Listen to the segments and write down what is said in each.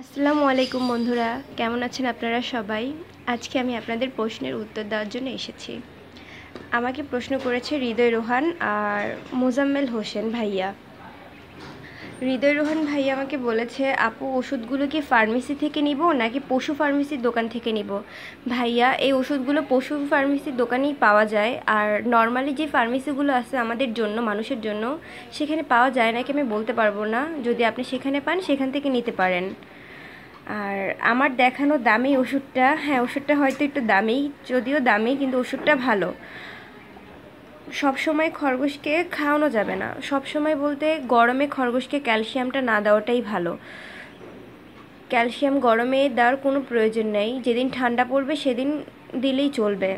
আসসালামু আলাইকুম বন্ধুরা কেমন আছেন আপনারা সবাই আজকে আমি আপনাদের প্রশ্নের উত্তর দেওয়ার জন্য এসেছি আমাকে প্রশ্ন করেছে হৃদয় রোহান আর মোজাম্মেল হোসেন ভাইয়া হৃদয় রোহান ভাইয়া আমাকে বলেছে আপু ওষুধগুলো কি ফার্মেসি থেকে নিব নাকি পশু ফার্মেসির দোকান থেকে নিব ভাইয়া এই ওষুধগুলো পশু ফার্মেসির দোকানেই পাওয়া যায় আর নর্মালি যে ফার্মেসিগুলো আছে আমাদের জন্য মানুষের জন্য সেখানে পাওয়া যায় নাকি আমি বলতে পারবো না যদি আপনি সেখানে পান সেখান থেকে নিতে পারেন আর আমার দেখানো দামি ওষুধটা হ্যাঁ ওষুধটা হয়তো একটু দামি যদিও দামি কিন্তু ওষুধটা ভালো সব সময় খরগোশকে খাওয়ানো যাবে না সব সময় বলতে গরমে খরগোশকে ক্যালসিয়ামটা না দেওয়াটাই ভালো ক্যালসিয়াম গরমে দেওয়ার কোনো প্রয়োজন নেই যেদিন ঠান্ডা পড়বে সেদিন দিলেই চলবে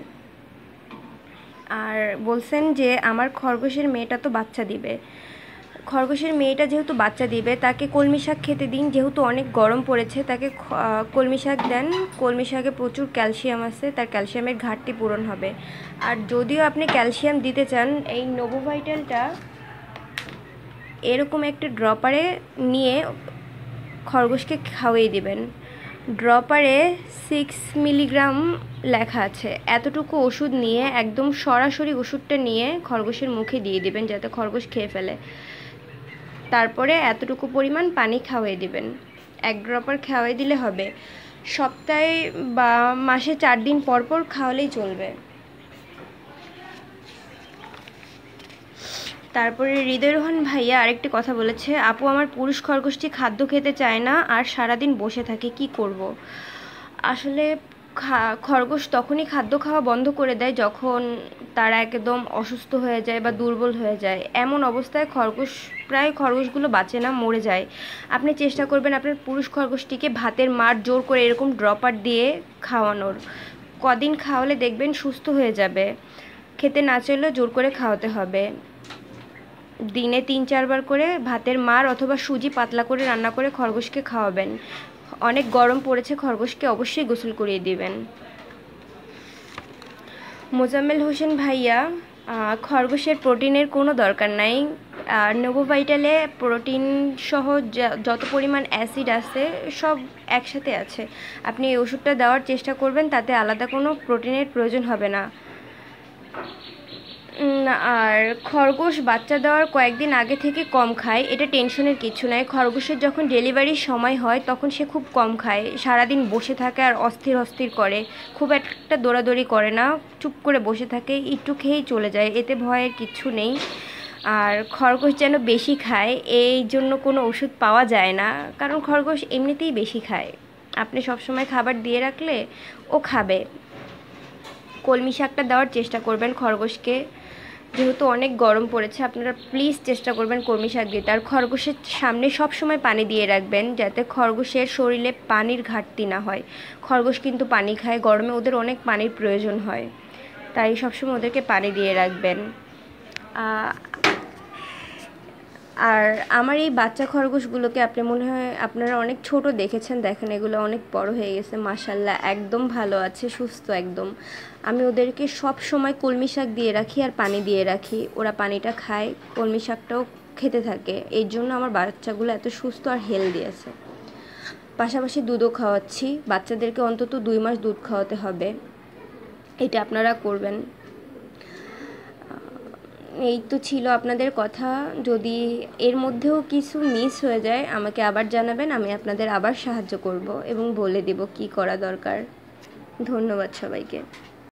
আর বলছেন যে আমার খরগোশের মেয়েটা তো বাচ্চা দিবে খরগোশের মেয়েটা যেহেতু বাচ্চা দিবে তাকে কলমি শাক খেতে দিন যেহেতু অনেক গরম পড়েছে তাকে কলমি শাক দেন কলমি শাকে প্রচুর ক্যালসিয়াম আছে তার ক্যালসিয়ামের ঘাটতি পূরণ হবে আর যদিও আপনি ক্যালসিয়াম দিতে চান এই নোভোভাইটালটা এরকম একটা ড্রপারে নিয়ে খরগোশকে খাওয়িয়ে দিবেন ড্রপারে সিক্স মিলিগ্রাম লেখা আছে এতটুকু ওষুধ নিয়ে একদম সরাসরি ওষুধটা নিয়ে খরগোশের মুখে দিয়ে দিবেন যাতে খরগোশ খেয়ে ফেলে তারপরে এতটুকু পরিমাণ পানি খাওয়াই দিবেন এক ড্রপার খাওয়াই দিলে হবে সপ্তাহে বা মাসে চার দিন পর পর খাওয়ালেই চলবে তারপরে হৃদয় রোহন ভাইয়া আরেকটি কথা বলেছে আপু আমার পুরুষ খরগোশটি খাদ্য খেতে চায় না আর সারাদিন বসে থাকে কি করব। আসলে খরগোশ তখনই খাদ্য খাওয়া বন্ধ করে দেয় যখন তারা একদম অসুস্থ হয়ে যায় বা দুর্বল হয়ে যায় এমন অবস্থায় খরগোশ প্রায় খরগোশগুলো বাঁচে না মরে যায় আপনি চেষ্টা করবেন আপনার পুরুষ খরগোশটিকে ভাতের মার জোর করে এরকম ড্রপার দিয়ে খাওয়ানোর কদিন খাওয়ালে দেখবেন সুস্থ হয়ে যাবে খেতে না চললেও জোর করে খাওয়াতে হবে দিনে তিন চারবার করে ভাতের মার অথবা সুজি পাতলা করে রান্না করে খরগোশকে খাওয়াবেন অনেক গরম পড়েছে খরগোশকে অবশ্যই গোসল করিয়ে দিবেন মোজাম্মেল হোসেন ভাইয়া খরগোশের প্রোটিনের কোনো দরকার নাই আর নোভোভাইটালে প্রোটিন সহ যত পরিমাণ অ্যাসিড আছে সব একসাথে আছে আপনি এই ওষুধটা দেওয়ার চেষ্টা করবেন তাতে আলাদা কোনো প্রোটিনের প্রয়োজন হবে না আর খরগোশ বাচ্চা দেওয়ার কয়েকদিন আগে থেকে কম খায় এটা টেনশনের কিছু নয় খরগোশের যখন ডেলিভারির সময় হয় তখন সে খুব কম খায় সারাদিন বসে থাকে আর অস্থির অস্থির করে খুব একটা দৌড়াদৌড়ি করে না চুপ করে বসে থাকে একটু খেয়েই চলে যায় এতে ভয়ের কিছু নেই আর খরগোশ যেন বেশি খায় এই জন্য কোনো ওষুধ পাওয়া যায় না কারণ খরগোশ এমনিতেই বেশি খায় আপনি সবসময় খাবার দিয়ে রাখলে ও খাবে কলমি শাকটা দেওয়ার চেষ্টা করবেন খরগোশকে যেহেতু অনেক গরম পড়েছে আপনারা প্লিজ চেষ্টা করবেন কর্মি শাক দিতে আর খরগোশের সামনে সবসময় পানি দিয়ে রাখবেন যাতে খরগোশের শরীরে পানির ঘাটতি না হয় খরগোশ কিন্তু পানি খায় গরমে ওদের অনেক পানির প্রয়োজন হয় তাই সবসময় ওদেরকে পানি দিয়ে রাখবেন আর আমার এই বাচ্চা খরগোশগুলোকে আপনি মনে হয় আপনারা অনেক ছোট দেখেছেন দেখেন এগুলো অনেক বড় হয়ে গেছে মাসাল্লাহ একদম ভালো আছে সুস্থ একদম আমি ওদেরকে সব সময় কলমি শাক দিয়ে রাখি আর পানি দিয়ে রাখি ওরা পানিটা খায় কলমি শাকটাও খেতে থাকে এর জন্য আমার বাচ্চাগুলো এত সুস্থ আর হেলদি আছে পাশাপাশি দুধও খাওয়াচ্ছি বাচ্চাদেরকে অন্তত দুই মাস দুধ খাওয়াতে হবে এটা আপনারা করবেন এই তো ছিল আপনাদের কথা যদি এর মধ্যেও কিছু মিস হয়ে যায় আমাকে আবার জানাবেন আমি আপনাদের আবার সাহায্য করব এবং বলে দেব কি করা দরকার ধন্যবাদ সবাইকে